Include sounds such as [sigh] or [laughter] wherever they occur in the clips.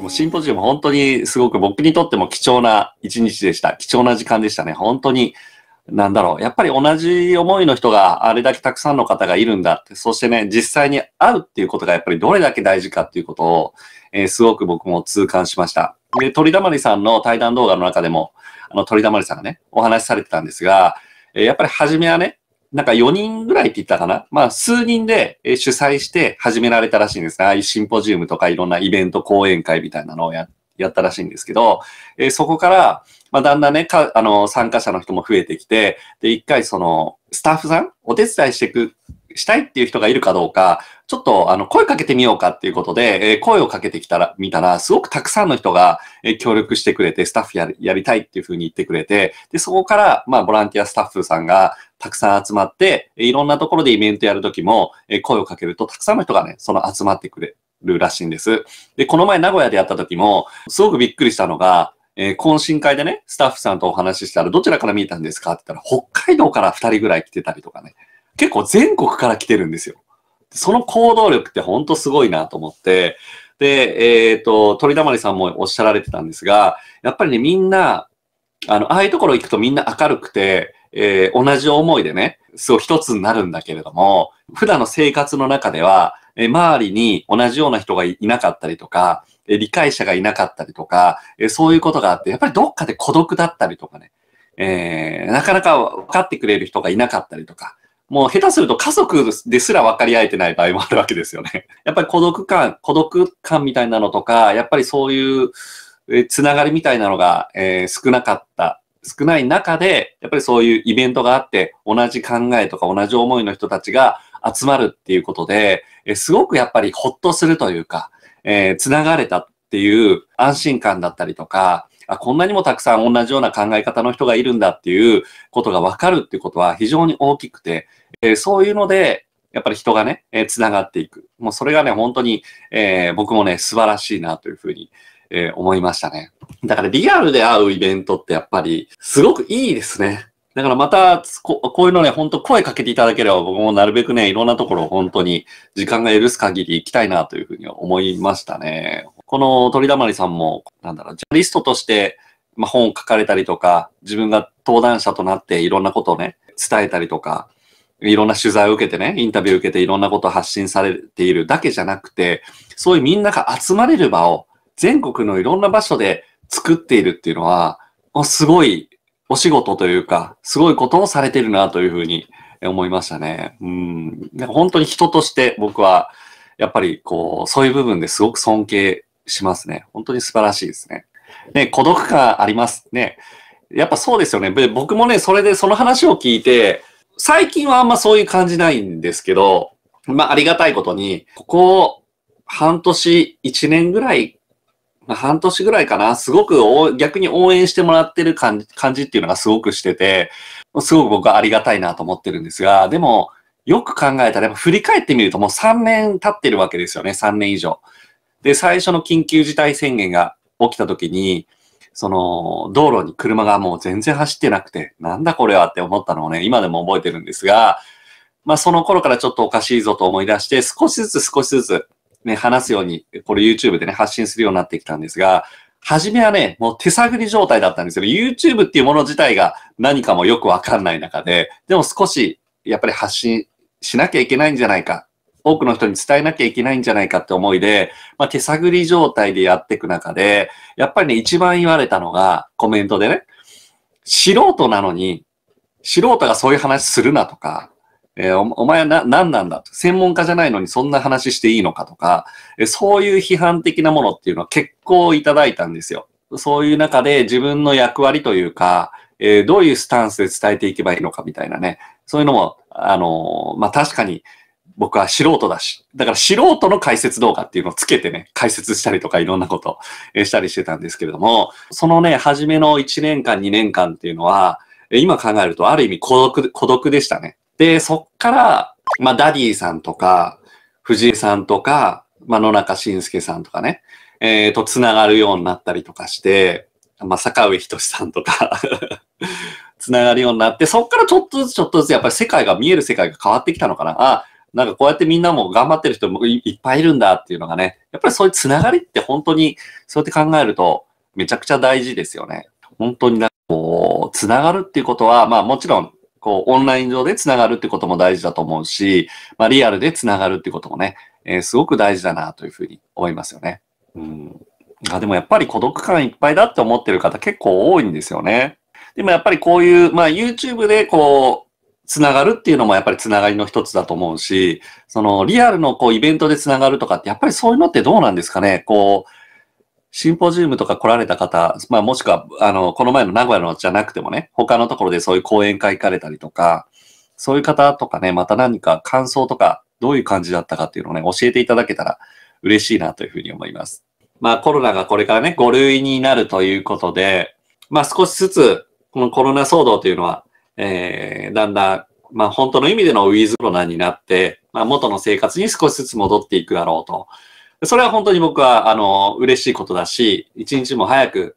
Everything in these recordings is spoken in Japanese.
もうシンポジウム本当にすごく僕にとっても貴重な一日でした。貴重な時間でしたね。本当に、なんだろう。やっぱり同じ思いの人があれだけたくさんの方がいるんだって、そしてね、実際に会うっていうことがやっぱりどれだけ大事かっていうことを、えー、すごく僕も痛感しました。で、鳥だまりさんの対談動画の中でも、あの、鳥だまりさんがね、お話しされてたんですが、えやっぱり初めはね、なんか4人ぐらいって言ったかなまあ数人で主催して始められたらしいんです。ああいうシンポジウムとかいろんなイベント講演会みたいなのをややったらしいんですけど、えー、そこから、まあ、だんだんね、かあの、参加者の人も増えてきて、で、一回その、スタッフさん、お手伝いしてくしたいっていう人がいるかどうか、ちょっとあの声かけてみようかっていうことで、え声をかけてきたら、見たら、すごくたくさんの人が、え協力してくれて、スタッフややりたいっていうふうに言ってくれて、で、そこから、まあ、ボランティアスタッフさんがたくさん集まって、いろんなところでイベントやるときも、え声をかけると、たくさんの人がね、その集まってくれるらしいんです。で、この前名古屋でやったときも、すごくびっくりしたのが、えー、懇親会でね、スタッフさんとお話ししたら、どちらから見えたんですかって言ったら、北海道から2人ぐらい来てたりとかね。結構全国から来てるんですよ。その行動力ってほんとすごいなと思って、で、えっ、ー、と、鳥だまりさんもおっしゃられてたんですが、やっぱりね、みんな、あの、ああいうところ行くとみんな明るくて、えー、同じ思いでね、そう一つになるんだけれども、普段の生活の中では、えー、周りに同じような人がいなかったりとか、えー、理解者がいなかったりとか、えそういうことがあって、やっぱりどっかで孤独だったりとかね、えなかなか分かってくれる人がいなかったりとか、もう下手すると家族ですら分かり合えてない場合もあるわけですよね。[laughs] やっぱり孤独感、孤独感みたいなのとか、やっぱりそういうつながりみたいなのが、えー、少なかった。少ない中で、やっぱりそういうイベントがあって、同じ考えとか同じ思いの人たちが集まるっていうことで、えー、すごくやっぱりほっとするというか、えー、つながれたっていう安心感だったりとか、あ、こんなにもたくさん同じような考え方の人がいるんだっていうことがわかるっていうことは非常に大きくて、えー、そういうので、やっぱり人がね、えー、繋がっていく。もうそれがね、本当に、えー、僕もね、素晴らしいなというふうに、え思いましたね。だからリアルで会うイベントってやっぱり、すごくいいですね。だからまたこ、こういうのね、ほんと声かけていただければ、僕もなるべくね、いろんなところ本当に時間が許す限り行きたいなというふうに思いましたね。この鳥だまりさんも、なんだろう、ジャーナリストとして、まあ、本を書かれたりとか、自分が登壇者となっていろんなことをね、伝えたりとか、いろんな取材を受けてね、インタビューを受けていろんなことを発信されているだけじゃなくて、そういうみんなが集まれる場を全国のいろんな場所で作っているっていうのは、すごいお仕事というか、すごいことをされてるなというふうに思いましたね。うん。本当に人として僕は、やっぱりこう、そういう部分ですごく尊敬しますね。本当に素晴らしいですね。ね、孤独感ありますね。やっぱそうですよね。僕もね、それでその話を聞いて、最近はあんまそういう感じないんですけど、まあありがたいことに、ここ半年、一年ぐらい、まあ、半年ぐらいかな、すごく逆に応援してもらってる感じ感じっていうのがすごくしてて、すごく僕はありがたいなと思ってるんですが、でも、よく考えたら、振り返ってみるともう3年経ってるわけですよね、3年以上。で、最初の緊急事態宣言が起きた時に、その、道路に車がもう全然走ってなくて、なんだこれはって思ったのをね、今でも覚えてるんですが、まあその頃からちょっとおかしいぞと思い出して、少しずつ少しずつ、ね、話すように、これ YouTube でね、発信するようになってきたんですが、初めはね、もう手探り状態だったんですよ。YouTube っていうもの自体が何かもよくわかんない中で、でも少し、やっぱり発信しなきゃいけないんじゃないか多くの人に伝えなきゃいけないんじゃないかって思いで、まあ、手探り状態でやっていく中で、やっぱりね、一番言われたのが、コメントでね、素人なのに、素人がそういう話するなとか、えー、お前はな、何なんだと。専門家じゃないのにそんな話していいのかとか、えー、そういう批判的なものっていうのは結構いただいたんですよ。そういう中で自分の役割というか、えー、どういうスタンスで伝えていけばいいのかみたいなね。そういうのも、あのまあ、確かに、僕は素人だし、だから素人の解説動画っていうのをつけてね、解説したりとかいろんなことしたりしてたんですけれども、そのね、初めの1年間、2年間っていうのは、今考えるとある意味孤独、孤独でしたね。で、そっから、まあ、ダディさんとか、藤井さんとか、まあ、野中慎介さんとかね、えー、と繋がるようになったりとかして、まあ、坂上仁さんとか [laughs] 繋がるようになって、そっからちょっとずつちょっとずつやっぱり世界が見える世界が変わってきたのかな。あ、なんかこうやってみんなも頑張ってる人もいっぱいいるんだっていうのがね、やっぱりそういうつながりって本当に、そうやって考えると、めちゃくちゃ大事ですよね。本当になんかこう、つながるっていうことは、まあもちろん、こう、オンライン上でつながるってことも大事だと思うし、まあリアルでつながるってこともね、えー、すごく大事だなというふうに思いますよね。うん。あでもやっぱり孤独感いっぱいだって思ってる方結構多いんですよね。でもやっぱりこういう、まあ YouTube でこう、つながるっていうのもやっぱりつながりの一つだと思うし、そのリアルのこうイベントでつながるとかって、やっぱりそういうのってどうなんですかねこう、シンポジウムとか来られた方、まあもしくは、あの、この前の名古屋のじゃなくてもね、他のところでそういう講演会行かれたりとか、そういう方とかね、また何か感想とか、どういう感じだったかっていうのをね、教えていただけたら嬉しいなというふうに思います。まあコロナがこれからね、5類になるということで、まあ少しずつ、このコロナ騒動というのはえー、だんだん、まあ、本当の意味でのウィズコロナになって、まあ、元の生活に少しずつ戻っていくだろうと。それは本当に僕は、あの、嬉しいことだし、一日も早く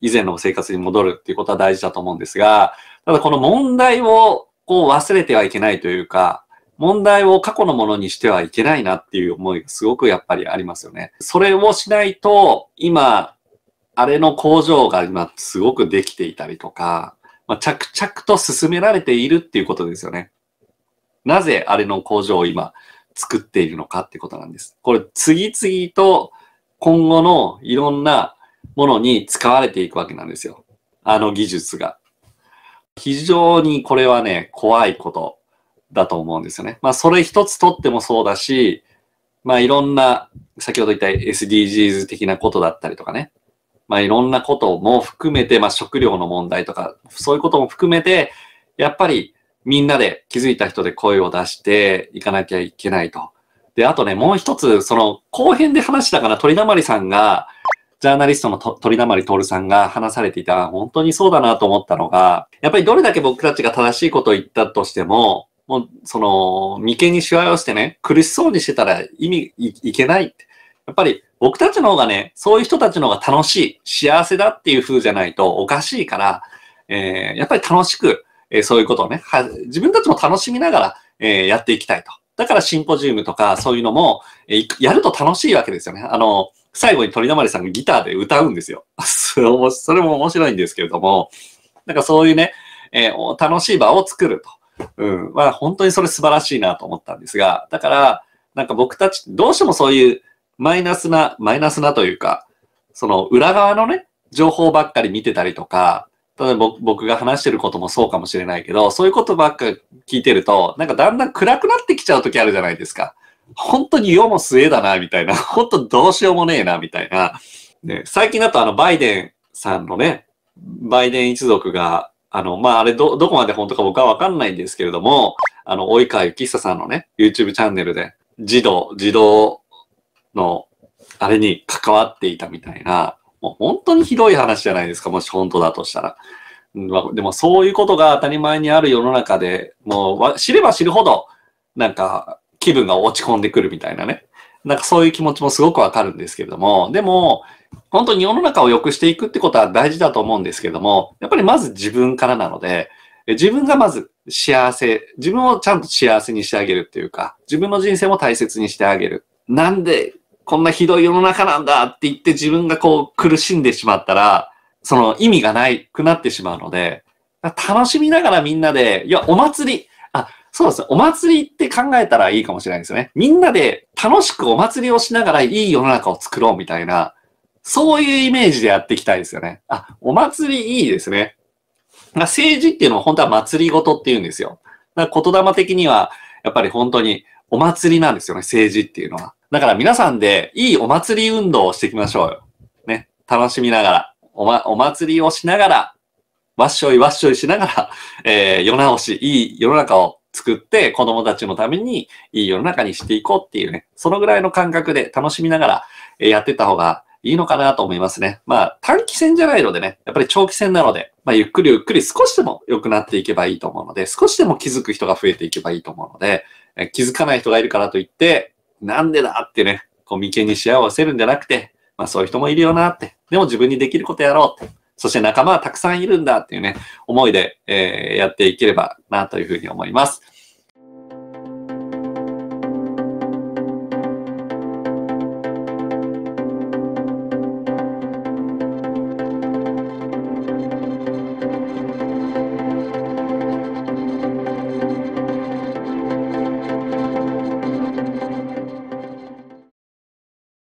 以前の生活に戻るっていうことは大事だと思うんですが、ただこの問題をこう忘れてはいけないというか、問題を過去のものにしてはいけないなっていう思いがすごくやっぱりありますよね。それをしないと、今、あれの工場が今すごくできていたりとか、まあ、着々と進められているっていうことですよね。なぜあれの工場を今作っているのかってことなんです。これ次々と今後のいろんなものに使われていくわけなんですよ。あの技術が。非常にこれはね、怖いことだと思うんですよね。まあそれ一つとってもそうだし、まあいろんな、先ほど言った SDGs 的なことだったりとかね。まあ、いろんなことも含めて、まあ、食料の問題とか、そういうことも含めて、やっぱりみんなで気づいた人で声を出していかなきゃいけないと。で、あとね、もう一つ、その、後編で話したかな、鳥だまりさんが、ジャーナリストの鳥だまり徹さんが話されていた、本当にそうだなと思ったのが、やっぱりどれだけ僕たちが正しいことを言ったとしても、もう、その、眉間にしわ寄せてね、苦しそうにしてたら意味いけない。やっぱり僕たちの方がね、そういう人たちの方が楽しい、幸せだっていう風じゃないとおかしいから、えー、やっぱり楽しく、えー、そういうことをねは、自分たちも楽しみながら、えー、やっていきたいと。だからシンポジウムとかそういうのも、えやると楽しいわけですよね。あの、最後に鳥のまりさんがギターで歌うんですよ。[laughs] それも面白いんですけれども、なんかそういうね、え楽しい場を作ると。うん。まあ本当にそれ素晴らしいなと思ったんですが、だから、なんか僕たち、どうしてもそういう、マイナスな、マイナスなというか、その裏側のね、情報ばっかり見てたりとか、ただ僕が話してることもそうかもしれないけど、そういうことばっか聞いてると、なんかだんだん暗くなってきちゃう時あるじゃないですか。本当に世も末だな、みたいな。[laughs] 本当どうしようもねえな、みたいな。ね、最近だとあの、バイデンさんのね、バイデン一族が、あの、まあ、あれど、どこまで本当か僕はわかんないんですけれども、あの、及川幸久さんのね、YouTube チャンネルで、児童、児童の、あれに関わっていたみたいな、もう本当にひどい話じゃないですか、もし本当だとしたら。でもそういうことが当たり前にある世の中で、もう知れば知るほど、なんか気分が落ち込んでくるみたいなね。なんかそういう気持ちもすごくわかるんですけれども、でも、本当に世の中を良くしていくってことは大事だと思うんですけども、やっぱりまず自分からなので、自分がまず幸せ、自分をちゃんと幸せにしてあげるっていうか、自分の人生も大切にしてあげる。なんでこんなひどい世の中なんだって言って自分がこう苦しんでしまったら、その意味がないくなってしまうので、楽しみながらみんなで、いや、お祭り、あ、そうですお祭りって考えたらいいかもしれないですよね。みんなで楽しくお祭りをしながらいい世の中を作ろうみたいな、そういうイメージでやっていきたいですよね。あ、お祭りいいですね。政治っていうのは本当は祭りごとっていうんですよ。だから言霊的には、やっぱり本当にお祭りなんですよね、政治っていうのは。だから皆さんでいいお祭り運動をしていきましょうよ。ね。楽しみながら、お,、ま、お祭りをしながら、わっしょいわっしょいしながら、えー、世直し、いい世の中を作って子供たちのためにいい世の中にしていこうっていうね、そのぐらいの感覚で楽しみながらやってた方がいいのかなと思いますね。まあ、短期戦じゃないのでね、やっぱり長期戦なので、まあ、ゆっくりゆっくり少しでも良くなっていけばいいと思うので、少しでも気づく人が増えていけばいいと思うので、え気づかない人がいるからといって、なんでだってね、こう眉間にしわをせるんじゃなくて、まあそういう人もいるよなって、でも自分にできることやろうって、そして仲間はたくさんいるんだっていうね、思いで、えー、やっていければなというふうに思います。